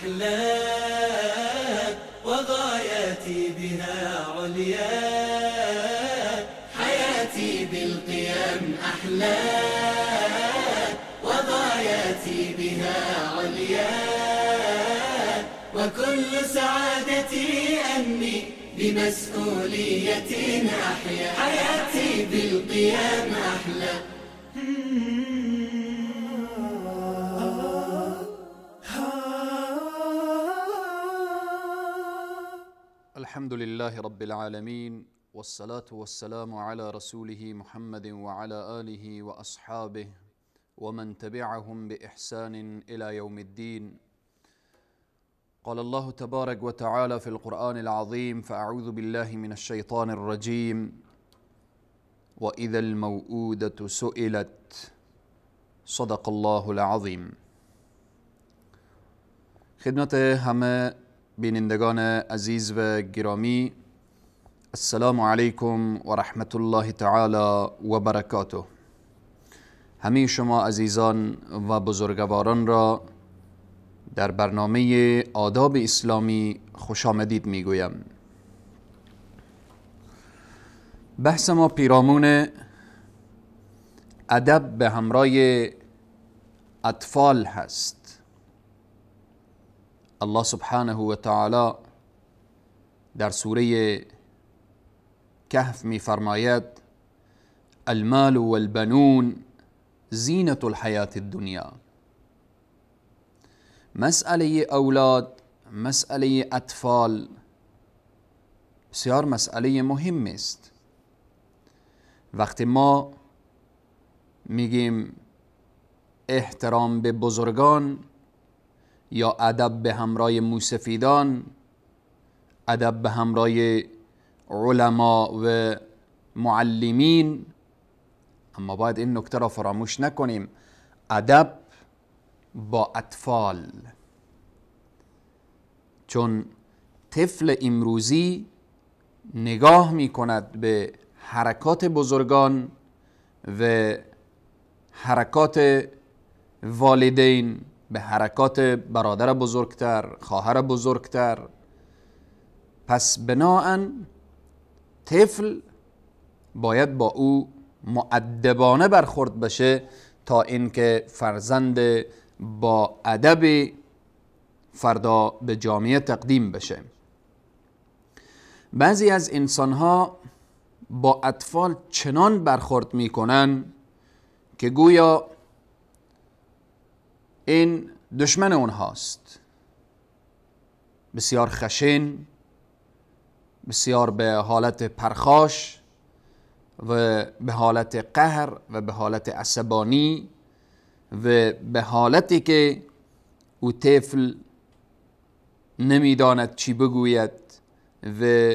أحلام وغاياتي بها عليا حياتي بالقيام أحلام وغاياتي بها عليا وكل سعادتي أني بمسؤولية أحيا حياتي بالقيام أحلام الحمد لله رب العالمين والصلاة والسلام على رسوله محمد وعلى آله وأصحابه ومن تبعهم بإحسان إلى يوم الدين قال الله تبارك وتعالى في القرآن العظيم فأعوذ بالله من الشيطان الرجيم وإذا الموؤودة سئلت صدق الله العظيم خدمت همه بینندگان عزیز و گرامی السلام علیکم و رحمت الله تعالی و برکاته همه شما عزیزان و بزرگواران را در برنامه آداب اسلامی خوش آمدید می گویم بحث ما پیرامون ادب به همراه اطفال هست الله سبحانه وتعالى در سوره كهف مي فرمايات المال والبنون زينة الحياة الدنيا مسألة اولاد مسألة اطفال بسیار مسئله مهم است وقتی ما میگیم احترام به بزرگان یا ادب به همراه موسفیدان ادب به همراه علما و معلمین اما باید این نکته را فراموش نکنیم ادب با اطفال چون طفل امروزی نگاه می کند به حرکات بزرگان و حرکات والدین به حرکات برادر بزرگتر خواهر بزرگتر پس بناا طفل باید با او معدبانه برخورد بشه تا اینکه فرزند با ادب فردا به جامعه تقدیم بشه بعضی از انسانها با اطفال چنان برخورد میکنن که گویا این دشمن اونهاست بسیار خشن بسیار به حالت پرخاش و به حالت قهر و به حالت عصبانی و به حالتی که او طفل نمیداند چی بگوید و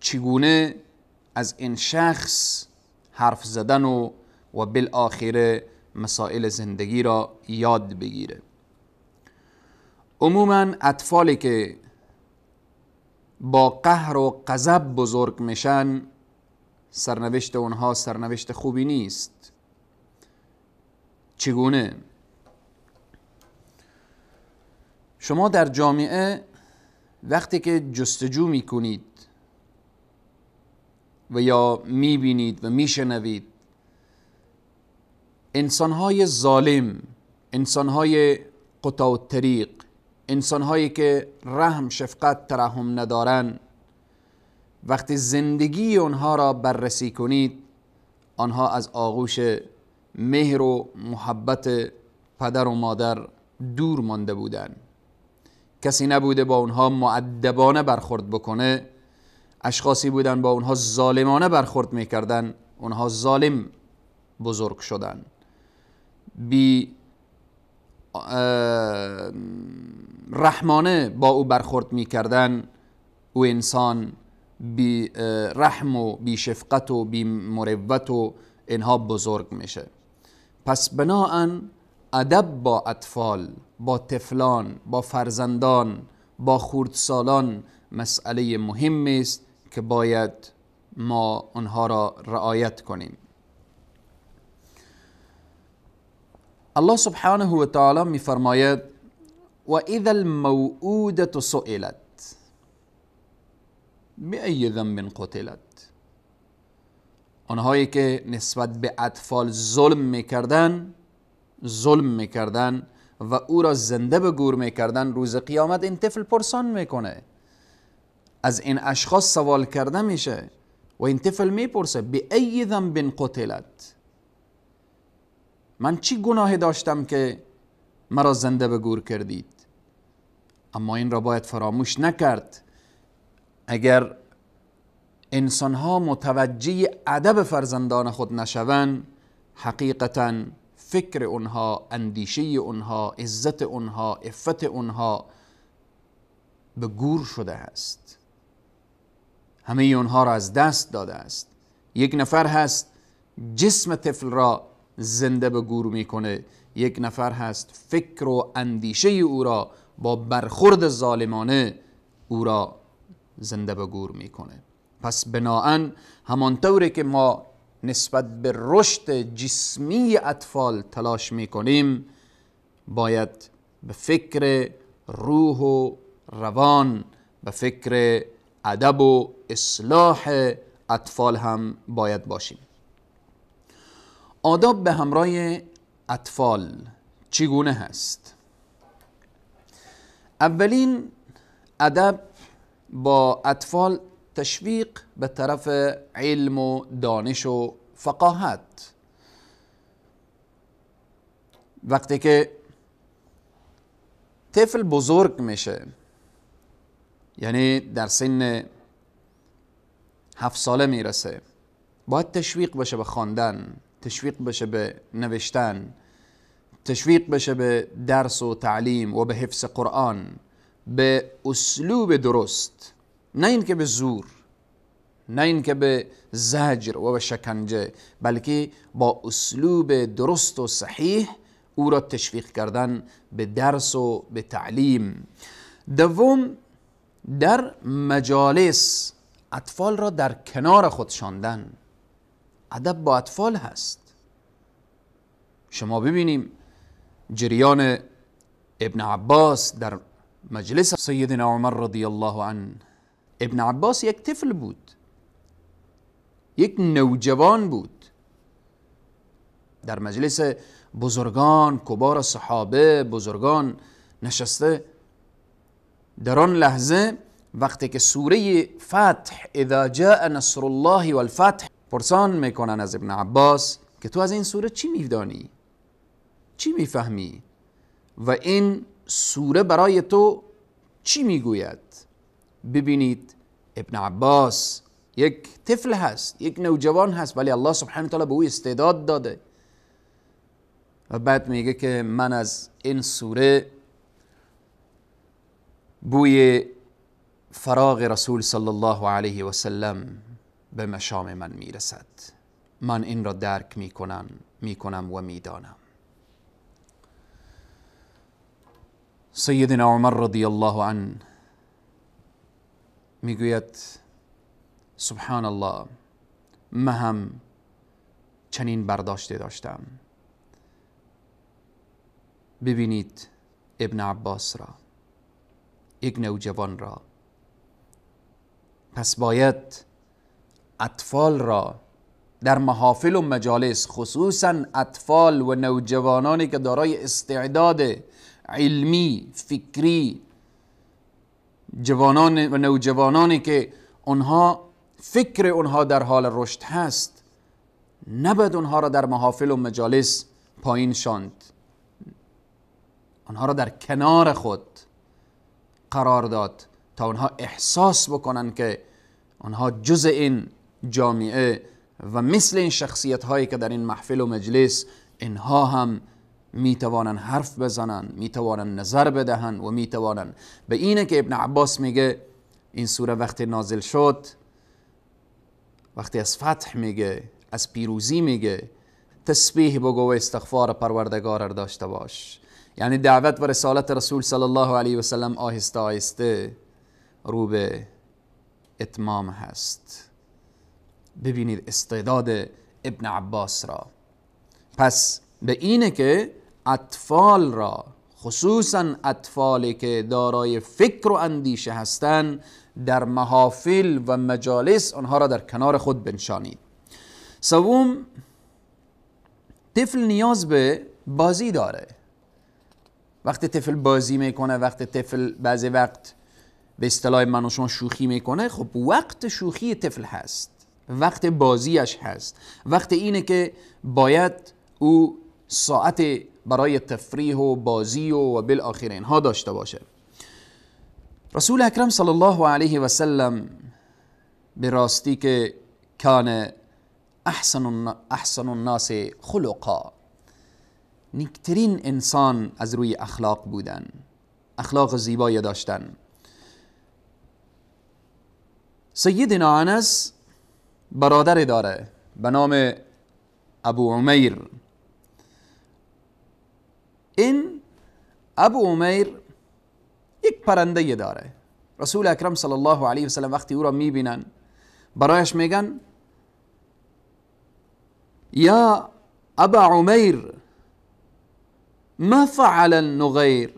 چگونه از این شخص حرف زدن و و بالاخره مسائل زندگی را یاد بگیره عموما اطفالی که با قهر و قذب بزرگ میشن سرنوشت اونها سرنوشت خوبی نیست چگونه شما در جامعه وقتی که جستجو میکنید و یا میبینید و میشنوید انسانهای ظالم انسانهای قطع و طریق انسانهایی که رحم شفقت ترحم ندارن وقتی زندگی اونها را بررسی کنید آنها از آغوش مهر و محبت پدر و مادر دور مانده بودن کسی نبوده با اونها معدبانه برخورد بکنه اشخاصی بودن با اونها ظالمانه برخورد میکردن اونها ظالم بزرگ شدند رحمانه با او برخورد میکردن او انسان بی رحم و بی شفقت و بی مروت و اینها بزرگ میشه پس بناا ادب با اطفال با طفلان با فرزندان با خردسالان مسئله مهمی است که باید ما آنها را رعایت کنیم الله سبحانه و تعالی می فرماید و اذا سئلت بأي ای ذنب قتلت اونهایی که نسبت به اطفال ظلم میکردن ظلم میکردن و او را زنده به گور میکردن روز قیامت این طفل پرسان میکنه از این اشخاص سوال کرده میشه و این طفل میپرسه به ای ذنب قتلت من چی گناه داشتم که مرا زنده به گور کردید اما این را باید فراموش نکرد اگر انسان ها متوجه ادب فرزندان خود نشوند حقیقتا فکر اونها اندیشه اونها عزت اونها عفت اونها به گور شده است همه اونها را از دست داده است یک نفر هست جسم طفل را زنده به گور میکنه یک نفر هست فکر و اندیشه او را با برخورد ظالمانه او را زنده به گور میکنه پس بناهن همانطوری که ما نسبت به رشد جسمی اطفال تلاش میکنیم باید به فکر روح و روان به فکر ادب و اصلاح اطفال هم باید باشیم آداب به همراه اطفال چگونه هست اولین ادب با اطفال تشویق به طرف علم و دانش و فقاهت وقتی که طفل بزرگ میشه یعنی در سن هفت ساله میرسه باید تشویق بشه به خواندن تشویق بشه به نوشتن تشویق بشه به درس و تعلیم و به حفظ قرآن به اسلوب درست نه اینکه به زور نه اینکه به زجر و به شکنجه بلکه با اسلوب درست و صحیح او را تشویق کردن به درس و به تعلیم دوم در مجالس اطفال را در کنار خود شاندن ادب با اطفال هست شما ببینیم جریان ابن عباس در مجلس سیدنا عمر رضی الله عنه ابن عباس یک طفل بود یک نوجوان بود در مجلس بزرگان کبار صحابه بزرگان نشسته در آن لحظه وقتی که سوره فتح اذا جاء نصر الله والفتح پرسان میکنن از ابن عباس که تو از این سوره چی میدانی؟ چی میفهمی؟ و این سوره برای تو چی میگوید؟ ببینید ابن عباس یک طفل هست یک نوجوان هست ولی الله سبحانه و تعالی به او استعداد داده و بعد میگه که من از این سوره بوی فراغ رسول صلی الله علیه و سلم به مشام من میرسد من این را درک میکنم میکنم و میدانم سیدنا عمر رضی الله عنه میگوید سبحان الله من هم چنین برداشته داشتم ببینید ابن عباس را یک نوجوان را پس باید اطفال را در محافل و مجالس خصوصا اطفال و نوجوانانی که دارای استعداد علمی فکری جوانان و نوجوانانی که آنها فکر اونها در حال رشد هست نباید اونها را در محافل و مجالس پایین شاند آنها را در کنار خود قرار داد تا اونها احساس بکنند که آنها جز این جامعه و مثل این شخصیت هایی که در این محفل و مجلس اینها هم توانند حرف بزنن توانند نظر بدهن و توانند به اینه که ابن عباس میگه این سوره وقتی نازل شد وقتی از فتح میگه از پیروزی میگه تسبیح بگو و استغفار پروردگار را داشته باش یعنی دعوت و رسالت رسول صلی الله علیه و سلم آهسته آهسته رو به اتمام هست ببینید استعداد ابن عباس را پس به اینه که اطفال را خصوصا اطفالی که دارای فکر و اندیشه هستند در محافل و مجالس آنها را در کنار خود بنشانید سوم طفل نیاز به بازی داره وقتی طفل بازی میکنه وقتی طفل بعضی وقت به اصطلاح من شما شوخی میکنه خب وقت شوخی طفل هست وقت بازیش هست وقت اینه که باید او ساعت برای تفریح و بازی و و بالاخره اینها داشته باشه رسول اکرم صلی الله علیه و سلم به راستی که کان احسن, احسن الناس خلقا نیکترین انسان از روی اخلاق بودن اخلاق زیبایی داشتن سیدنا انس برادری داره به نام ابو عمیر این ابو عمیر یک پرنده داره رسول اکرم صلی الله علیه و سلم وقتی او را میبینن برایش میگن یا ابا عمیر ما فعل نغیر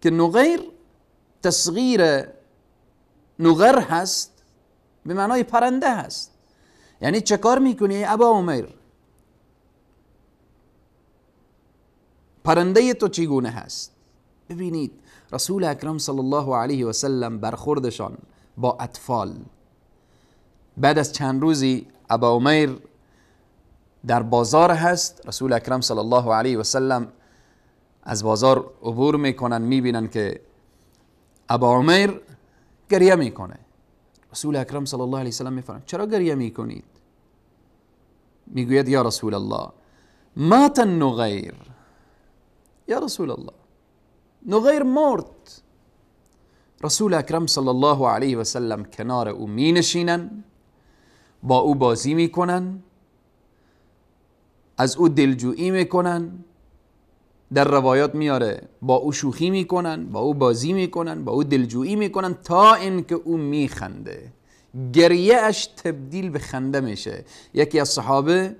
که نغیر تصغیر نغر هست به معنای پرنده هست یعنی چه کار میکنی ابا عمر پرنده تو چیگونه هست ببینید رسول اکرم صلی الله علیه و سلم برخوردشان با اطفال بعد از چند روزی ابا عمر در بازار هست رسول اکرم صلی الله علیه و سلم از بازار عبور میکنن میبینن که ابا عمر گریه میکنه رسول اکرم صلی الله علیه و سلم میفرن چرا گریه میکنید میگوید یا رسول الله ما نغیر یا رسول الله نغیر مرد رسول اکرم صلی الله علیه و کنار او می نشینن با او بازی میکنن از او دلجویی میکنن در روایات میاره با او شوخی میکنن با او بازی میکنن با او دلجویی میکنن تا اینکه او میخنده گریهاش تبدیل به خنده میشه یکی از صحابه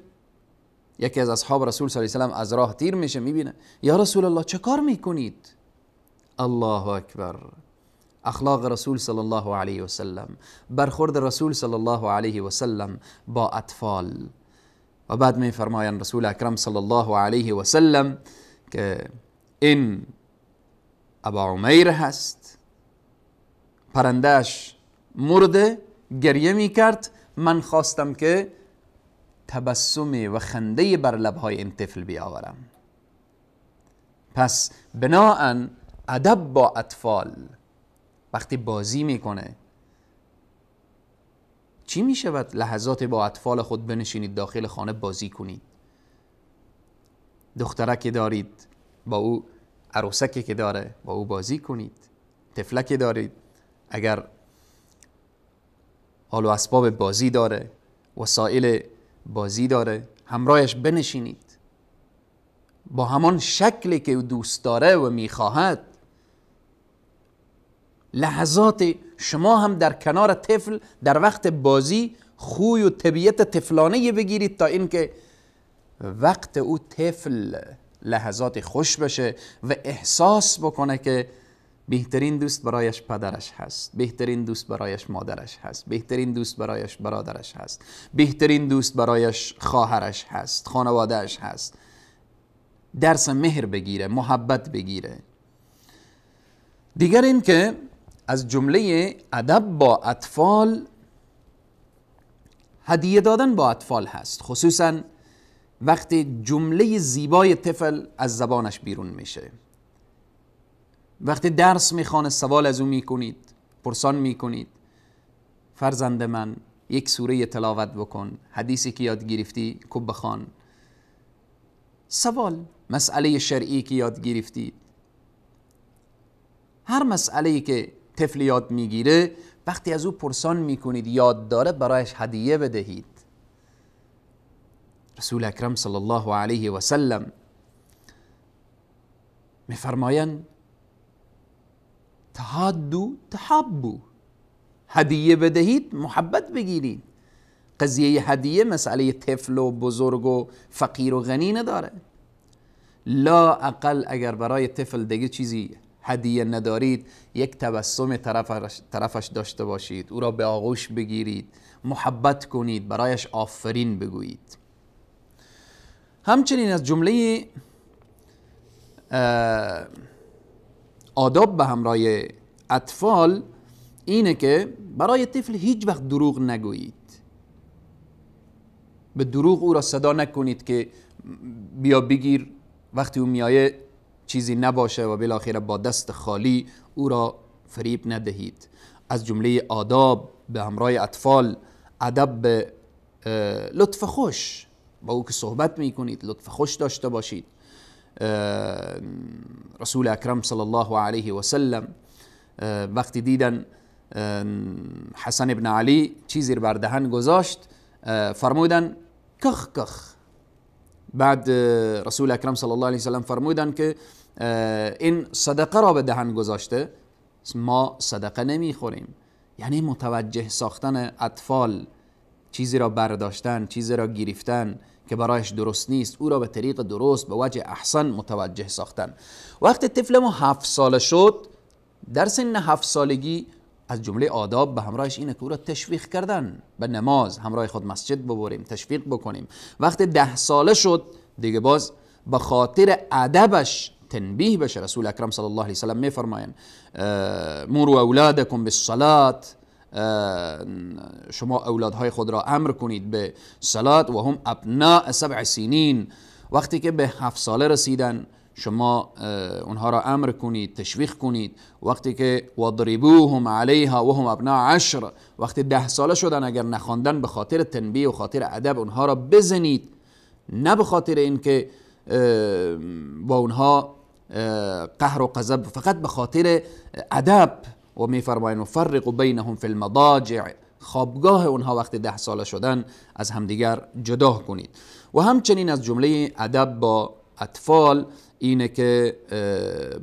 یکی از اصحاب رسول صلی الله علیه از راه تیر میشه میبینه یا رسول الله چه کار میکنید الله اکبر اخلاق رسول صلی الله علیه وسلم برخورد رسول صلی الله علیه وسلم با اطفال و بعد میفرمایند رسول اکرم صلی الله علیه وسلم که این ابا عمیر هست پرندهش مرده گریه می کرد من خواستم که تبسم و خنده بر لبهای این طفل بیاورم پس بناا ادب با اطفال وقتی بازی میکنه چی می شود لحظات با اطفال خود بنشینید داخل خانه بازی کنید دختره که دارید با او عروسکی که داره با او بازی کنید که دارید اگر حال و اسباب بازی داره وسایل بازی داره همراهش بنشینید با همان شکلی که او دوست داره و میخواهد لحظات شما هم در کنار طفل در وقت بازی خوی و طبیعت طفلانه بگیرید تا اینکه وقت او طفل لحظات خوش بشه و احساس بکنه که بهترین دوست برایش پدرش هست بهترین دوست برایش مادرش هست بهترین دوست برایش برادرش هست بهترین دوست برایش خواهرش هست خانوادهش هست درس مهر بگیره محبت بگیره دیگر این که از جمله ادب با اطفال هدیه دادن با اطفال هست خصوصا وقتی جمله زیبای طفل از زبانش بیرون میشه وقتی درس میخوانه سوال از او میکنید پرسان میکنید فرزند من یک سوره تلاوت بکن حدیثی که یاد گرفتی کب بخوان سوال مسئله شرعی که یاد گرفتی هر مسئله ای که طفل یاد میگیره وقتی از او پرسان میکنید یاد داره برایش هدیه بدهید رسول اکرم صلی الله علیه و سلم میفرمایند تهادو تحابو هدیه بدهید محبت بگیرید قضیه هدیه مسئله طفل و بزرگ و فقیر و غنی نداره لا اقل اگر برای طفل دیگه چیزی هدیه ندارید یک تبسم طرفش, طرفش داشته باشید او را به آغوش بگیرید محبت کنید برایش آفرین بگویید همچنین از جمله آداب به همراه اطفال اینه که برای طفل هیچ وقت دروغ نگویید به دروغ او را صدا نکنید که بیا بگیر وقتی او میایه چیزی نباشه و بالاخره با دست خالی او را فریب ندهید از جمله آداب به همراه اطفال ادب به لطف خوش با او که صحبت میکنید لطف خوش داشته باشید رسول اکرم صلی الله علیه و سلم وقتی دیدن حسن ابن علی چیزی بر دهن گذاشت فرمودن کخ کخ بعد رسول اکرم صلی الله علیه و سلم فرمودن که این صدقه را به دهن گذاشته ما صدقه خوریم یعنی متوجه ساختن اطفال چیزی را برداشتن چیزی را گرفتن که برایش درست نیست او را به طریق درست به وجه احسن متوجه ساختن وقتی طفل ما هفت ساله شد در سن هفت سالگی از جمله آداب به همراهش اینه که او را تشویق کردن به نماز همراه خود مسجد ببریم تشویق بکنیم وقتی ده ساله شد دیگه باز به خاطر ادبش تنبیه بشه رسول اکرم صلی الله علیه و سلم میفرمایند و اولادکم بالصلاه شما اولادهای خود را امر کنید به سلات و هم ابناء سبع سینین وقتی که به هفت ساله رسیدن شما اونها را امر کنید تشویق کنید وقتی که وضربوهم علیها و هم ابناء عشر وقتی ده ساله شدن اگر نخواندن به خاطر تنبیه و خاطر ادب اونها را بزنید نه به خاطر اینکه با اونها قهر و قذب فقط به خاطر ادب و فرماین و فرق بینهم فی المضاجع خوابگاه اونها وقتی ده ساله شدن از همدیگر جدا کنید و همچنین از جمله ادب با اطفال اینه که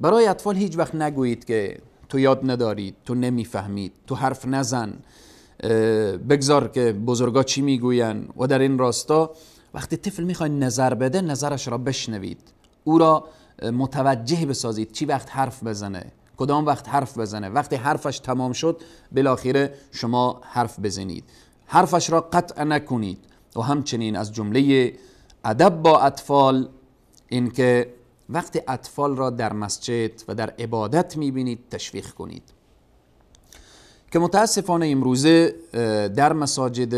برای اطفال هیچ وقت نگویید که تو یاد ندارید تو نمیفهمید تو حرف نزن بگذار که بزرگا چی میگوین و در این راستا وقتی طفل میخواد نظر بده نظرش را بشنوید او را متوجه بسازید چی وقت حرف بزنه کدام وقت حرف بزنه وقتی حرفش تمام شد بالاخره شما حرف بزنید حرفش را قطع نکنید و همچنین از جمله ادب با اطفال اینکه وقتی اطفال را در مسجد و در عبادت میبینید تشویق کنید که متاسفانه امروزه در مساجد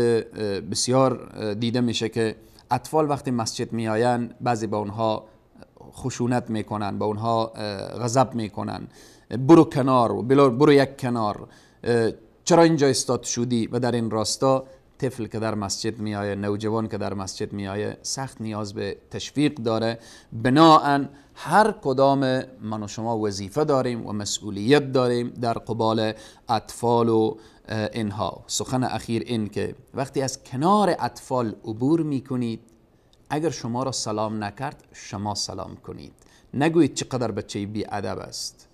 بسیار دیده میشه که اطفال وقتی مسجد میآیند بعضی با اونها خشونت میکنن با اونها غضب میکنن برو کنار برو یک کنار چرا اینجا استاد شدی و در این راستا طفل که در مسجد آیه نوجوان که در مسجد آیه سخت نیاز به تشویق داره بناهن هر کدام من و شما وظیفه داریم و مسئولیت داریم در قبال اطفال و اینها سخن اخیر این که وقتی از کنار اطفال عبور می کنید اگر شما را سلام نکرد شما سلام کنید نگویید چقدر بچه بی ادب است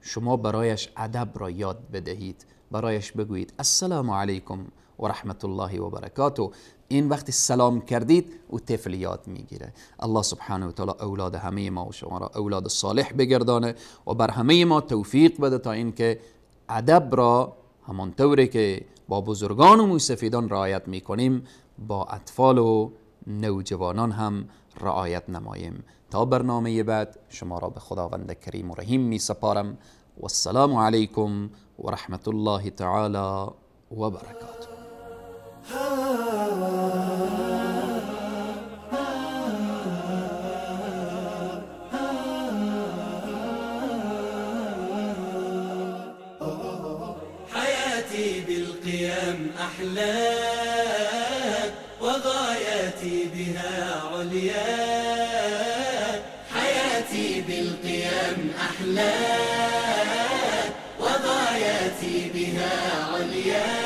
شما برایش ادب را یاد بدهید برایش بگویید السلام علیکم و رحمت الله و برکاته این وقتی سلام کردید او طفل یاد میگیره الله سبحانه و تعالی اولاد همه ما و شما را اولاد صالح بگردانه و بر همه ما توفیق بده تا اینکه ادب را طوری که با بزرگان و موسفیدان رعایت میکنیم با اطفال و نوجوانان هم رعایت نمایم تا برنامه بعد شما را به خداوند کریم و رحیم می سپارم و السلام علیکم و رحمت الله تعالی و حياتي بالقيام أحلام حياتي بها عليا حياتي بالقيام أحلى وغاياتي بها عليا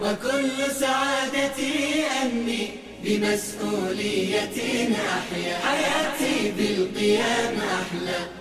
وكل سعادتي أني بمسؤولية أحيا حياتي بالقيام أحلى